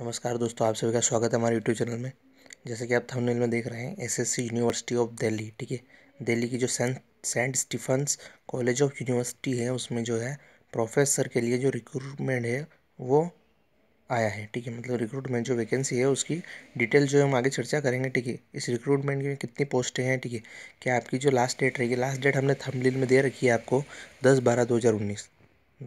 नमस्कार दोस्तों आप सभी का स्वागत है हमारे यूट्यूब चैनल में जैसे कि आप थंबनेल में देख रहे हैं एसएससी यूनिवर्सिटी ऑफ दिल्ली ठीक है दिल्ली की जो saint saint Stephen's college of university है उसमें जो है प्रोफेसर के लिए जो रिक्रूटमेंट है वो आया है ठीक है मतलब रिक्रूटमेंट जो वैकेंसी है उसकी डिटेल जो है हम आगे चर्चा करेंगे ठीक है इस रिक्रूटमेंट में कितनी पोस्टें हैं ठीक है क्या आपकी जो लास्ट डेट रहेगी लास्ट डेट हमने थंबनेल में दे रखी है आपको दस बारह दो हज़ार उन्नीस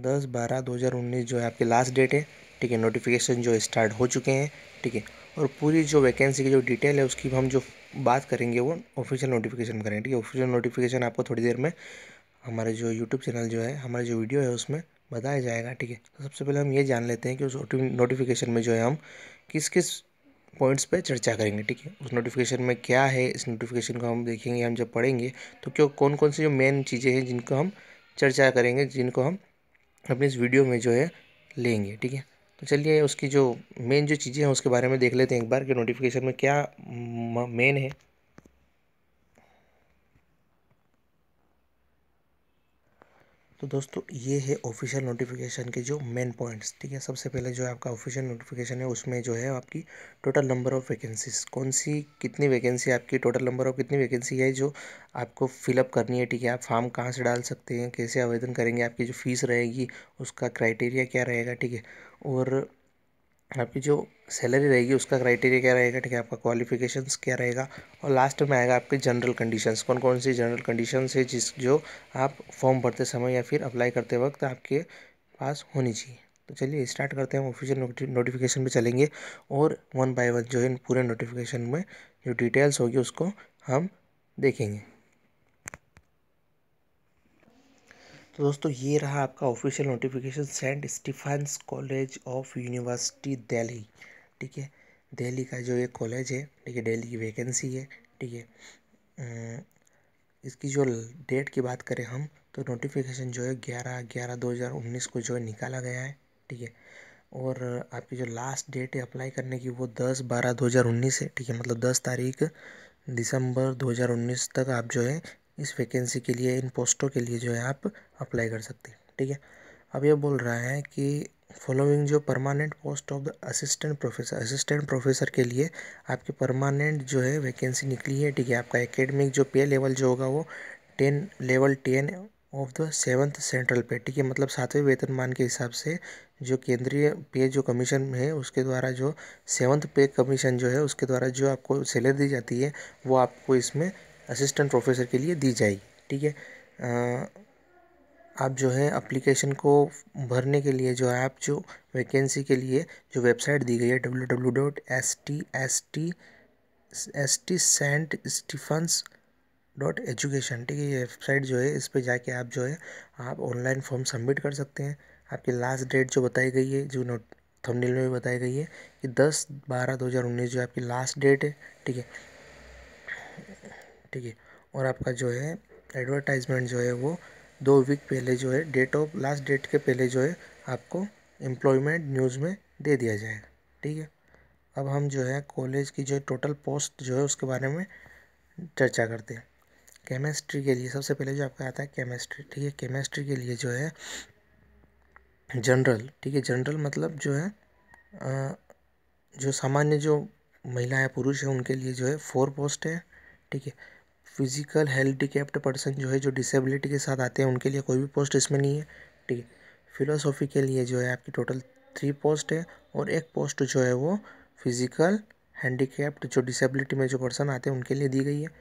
दस बारह दो हज़ार उन्नीस जो है आपकी लास्ट डेट है ठीक है नोटिफिकेशन जो स्टार्ट हो चुके हैं ठीक है और पूरी जो वैकेंसी की जो डिटेल है उसकी हम जो बात करेंगे वो ऑफिशियल नोटिफिकेशन करेंगे ठीक है ऑफिशियल नोटिफिकेशन आपको थोड़ी देर में हमारे जो यूट्यूब चैनल जो है हमारे जो वीडियो है उसमें बताया जाएगा ठीक है तो सबसे पहले हम ये जान लेते हैं कि उस नोटिफिकेशन में जो है हम किस किस पॉइंट्स पे चर्चा करेंगे ठीक है उस नोटिफिकेशन में क्या है इस नोटिफिकेशन को हम देखेंगे हम जब पढ़ेंगे तो क्यों कौन कौन सी जो मेन चीज़ें हैं जिनको हम चर्चा करेंगे जिनको हम अपने इस वीडियो में जो है लेंगे ठीक है तो चलिए उसकी जो मेन जो चीज़ें हैं उसके बारे में देख लेते हैं एक बार कि नोटिफिकेशन में क्या मेन है तो दोस्तों ये है ऑफिशियल नोटिफिकेशन के जो मेन पॉइंट्स ठीक है सबसे पहले जो है आपका ऑफिशियल नोटिफिकेशन है उसमें जो है आपकी टोटल नंबर ऑफ़ वैकेंसीज कौन सी कितनी वैकेंसी आपकी टोटल नंबर ऑफ़ कितनी वैकेंसी है जो आपको फिलअप करनी है ठीक है आप फॉर्म कहाँ से डाल सकते हैं कैसे आवेदन करेंगे आपकी जो फीस रहेगी उसका क्राइटेरिया क्या रहेगा ठीक है और आपकी जो सैलरी रहेगी उसका क्राइटेरिया क्या रहेगा ठीक है आपका क्वालिफिकेशंस क्या रहेगा और लास्ट में आएगा आपके जनरल कंडीशंस कौन कौन सी जनरल कंडीशंस है जिस जो आप फॉर्म भरते समय या फिर अप्लाई करते वक्त आपके पास होनी चाहिए तो चलिए स्टार्ट करते हैं ऑफिशियल नोटिफिकेशन पे चलेंगे और वन बाय वन जो है पूरे नोटिफिकेशन में जो डिटेल्स होगी उसको हम देखेंगे तो दोस्तों ये रहा आपका official notification saint Stephen's college of university Delhi ठीक है दिल्ली का जो ये कॉलेज है ठीक है दिल्ली की वैकेंसी है ठीक है इसकी जो डेट की बात करें हम तो नोटिफिकेशन जो है ग्यारह ग्यारह दो हज़ार उन्नीस को जो है निकाला गया है ठीक है और आपकी जो लास्ट डेट है अप्लाई करने की वो दस बारह दो हज़ार उन्नीस है ठीक है मतलब दस तारीख दिसंबर 2019 तक आप जो है इस वैकेंसी के लिए इन पोस्टों के लिए जो है आप अप्लाई कर सकते हैं ठीक है अब ये बोल रहा है कि फॉलोइंग जो permanent post of the assistant professor assistant professor के लिए आपकी परमानेंट जो है वैकेंसी निकली है ठीक है आपका एकेडमिक जो पे लेवल जो होगा वो ten level ten of the seventh central pay ठीक है मतलब सातवें वेतनमान के हिसाब से जो केंद्रीय पे जो कमीशन है उसके द्वारा जो सेवन्थ पे कमीशन जो है उसके द्वारा जो आपको सैलरी दी जाती है वो आपको इसमें असिस्टेंट प्रोफेसर के लिए दी जाएगी ठीक है आप जो है अप्लीकेशन को भरने के लिए जो है आप जो वैकेंसी के लिए जो वेबसाइट दी गई है W W dot S T S T S T saint Stephen's dot education ठीक है ये वेबसाइट जो है इस पर जाके आप जो है आप ऑनलाइन फॉर्म सबमिट कर सकते हैं आपकी लास्ट डेट जो बताई गई है जो नोट थंबनेल में भी बताई गई है कि दस बारह दो हज़ार उन्नीस जो आपकी लास्ट डेट है ठीक है ठीक है और आपका जो है एडवर्टाइजमेंट जो है वो दो वीक पहले जो है डेट ऑफ लास्ट डेट के पहले जो है आपको एम्प्लॉयमेंट न्यूज़ में दे दिया जाएगा ठीक है अब हम जो है कॉलेज की जो है टोटल पोस्ट जो है उसके बारे में चर्चा करते हैं केमिस्ट्री के लिए सबसे पहले जो आपका आता है केमिस्ट्री ठीक है केमिस्ट्री के लिए जो है जनरल ठीक है जनरल मतलब जो है जो सामान्य जो महिला या पुरुष है उनके लिए जो है फोर पोस्ट है ठीक है फिजिकल હેન્ડિકેપડ પર્સન જો હે જો ડિસેબિલિટી કે સાથ આતે હે ان کے لیے કોઈ ભી પોસ્ટ इसमें नहीं है ठीक है ફિલોસોફી કે લિયે જો હે આપકી ટોટલ 3 પોસ્ટ હે ઓર એક પોસ્ટ જો હે વો ફિઝિકલ હેન્ડિકેપડ જો ડિસેબિલિટી મે જો પર્સન આતે હે ان کے لیے دی ગઈ હે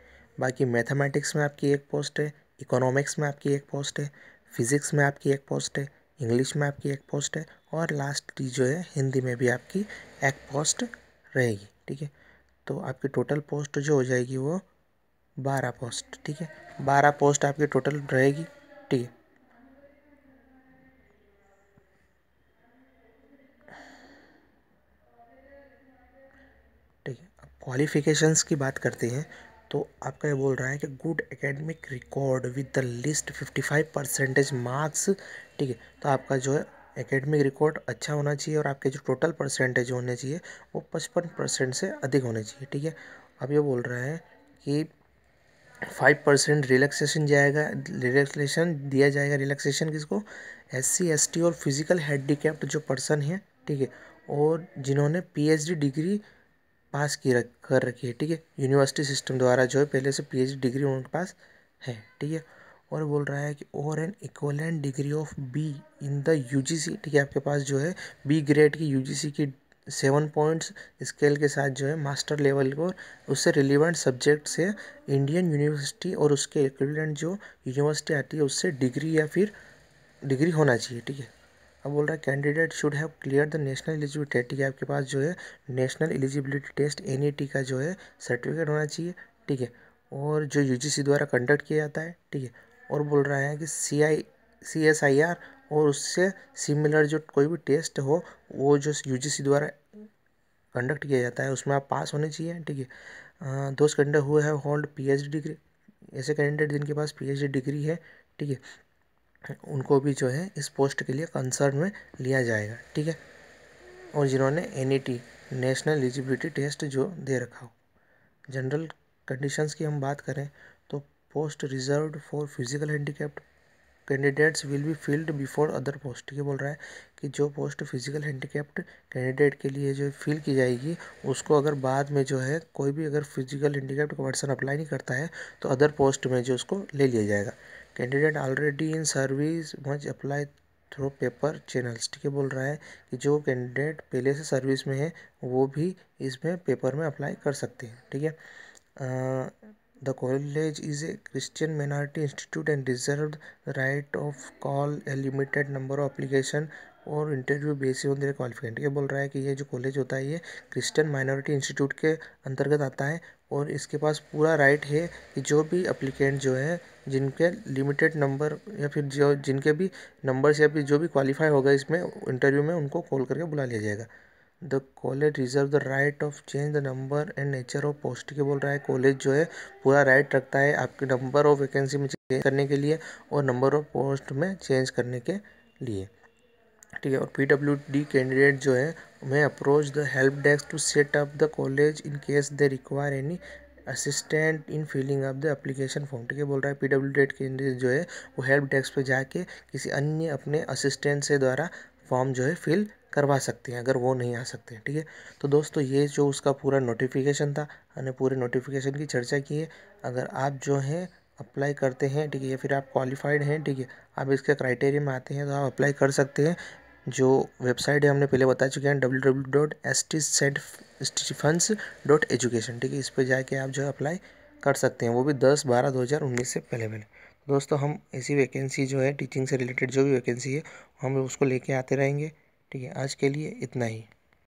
બાકી મેથેમેટિક્સ મે આપકી એક પોસ્ટ હે ઇકોનોમિક્સ મે આપકી એક પોસ્ટ હે ఫిజిక్స్ મે આપકી એક પોસ્ટ હે ઇંગ્લિશ મે આપકી એક પોસ્ટ હે ઓર લાસ્ટ જો હે હિન્દી મે ભી આપકી એક પોસ્ટ रहेगी ठीक है तो आपकी टोटल पोस्ट जो हो जाएगी वो बारह पोस्ट ठीक है बारह पोस्ट आपकी टोटल रहेगी ठीक है ठीक है अब क्वालिफिकेशंस की बात करते हैं तो आपका ये बोल रहा है कि good academic record with the least fifty five percentage marks ठीक है तो आपका जो है एकेडमिक रिकॉर्ड अच्छा होना चाहिए और आपके जो टोटल परसेंटेज होने चाहिए वो पचपन परसेंट से अधिक होने चाहिए ठीक है अब ये बोल रहा है कि फाइव परसेंट रिलैक्सेशन जाएगा रिलैक्सेशन दिया जाएगा रिलैक्सेशन किसको एस सी एस टी और फिजिकल हैंडीकैप्ड जो पर्सन हैं ठीक है और जिन्होंने पीएचडी डिग्री पास की रख कर रखी है ठीक है यूनिवर्सिटी सिस्टम द्वारा जो है पहले से पीएचडी डिग्री उनके पास है ठीक है और बोल रहा है कि और an equivalent degree of B in the UGC ठीक है आपके पास जो है बी ग्रेड की यूजीसी की सेवन पॉइंट्स स्केल के साथ जो है मास्टर लेवल को उससे रिलीवेंट सब्जेक्ट से इंडियन यूनिवर्सिटी और उसके इक्विवेलेंट जो यूनिवर्सिटी आती है उससे डिग्री या फिर डिग्री होना चाहिए ठीक है अब बोल रहा है candidate should have clear the national eligibility ठीक है आपके पास जो है नेशनल एलिजिबिलिटी टेस्ट एन का जो है सर्टिफिकेट होना चाहिए ठीक है और जो यू द्वारा कंडक्ट किया जाता है ठीक है और बोल रहा है कि सी आई सी एस आई आर और उससे सिमिलर जो कोई भी टेस्ट हो वो जो यू द्वारा कंडक्ट किया जाता है उसमें आप पास होने चाहिए ठीक है दोस्त कैंडिडेट हुए हैं होल्ड पीएचडी डिग्री ऐसे कैंडिडेट जिनके पास पीएचडी डिग्री है ठीक है उनको भी जो है इस पोस्ट के लिए कंसर्न में लिया जाएगा ठीक है और जिन्होंने एन नेशनल एलिजिबिलिटी टेस्ट जो दे रखा हो जनरल कंडीशंस की हम बात करें तो post reserve for physical handicapped candidates will be filled before other post ये बोल रहा है कि जो पोस्ट फिजिकल हैंडीकैप्ड कैंडिडेट के लिए जो फिल की जाएगी उसको अगर बाद में जो है कोई भी अगर फिजिकल हैंडीकैप्ड पर्सन अप्लाई नहीं करता है तो अदर पोस्ट में जो उसको ले लिया जाएगा candidate already in service must apply through paper channels ठीक है बोल रहा है कि जो कैंडिडेट पहले से सर्विस में है वो भी इसमें पेपर में अप्लाई कर सकते हैं ठीक है The college is a Christian minority institute and reserves the right of call a limited number of application और interview basis on their qualification ये बोल रहा है कि ये जो कॉलेज होता है ये क्रिश्चियन माइनॉरिटी इंस्टीट्यूट के अंतर्गत आता है और इसके पास पूरा राइट है कि जो भी अप्लीकेंट जो है जिनके लिमिटेड नंबर या फिर जो जिनके भी नंबर्स या फिर जो भी क्वालिफाई होगा इसमें इंटरव्यू में उनको कॉल करके बुला लिया जाएगा the college reserve the right of change the number and nature of post के बोल रहा है कॉलेज जो है पूरा राइट रखता है आपके नंबर ऑफ वैकेंसी में चेंज करने के लिए और नंबर ऑफ पोस्ट में चेंज करने के लिए ठीक है और पी डब्ल्यू डी कैंडिडेट जो है may approach the help desk to set up the college in case they require any assistant in filling up the application form ठीक है बोल रहा है पी डब्ल्यू डेट कैंडिडेट जो है वो हेल्प डेस्क पर जाके किसी अन्य अपने असिस्टेंट से द्वारा फॉर्म जो है फिल करवा सकती हैं अगर वो नहीं आ सकते ठीक है तो दोस्तों ये जो उसका पूरा नोटिफिकेशन था हमने पूरे नोटिफिकेशन की चर्चा की है अगर आप जो है अप्लाई करते हैं ठीक है या फिर आप क्वालिफाइड हैं ठीक है आप इसके क्राइटेरिया में आते हैं तो आप अप्लाई कर सकते हैं जो वेबसाइट है हमने पहले बता चुके हैं W W dot S T saint Stephen's dot education ठीक है इस पर जाके आप जो है अप्लाई कर सकते हैं वो भी दस बारह दो हज़ार उन्नीस से पहले पहले दोस्तों हम ऐसी वैकेंसी जो है टीचिंग से रिलेटेड जो भी वैकेंसी है हम उसको लेके आते रहेंगे ठीक है आज के लिए इतना ही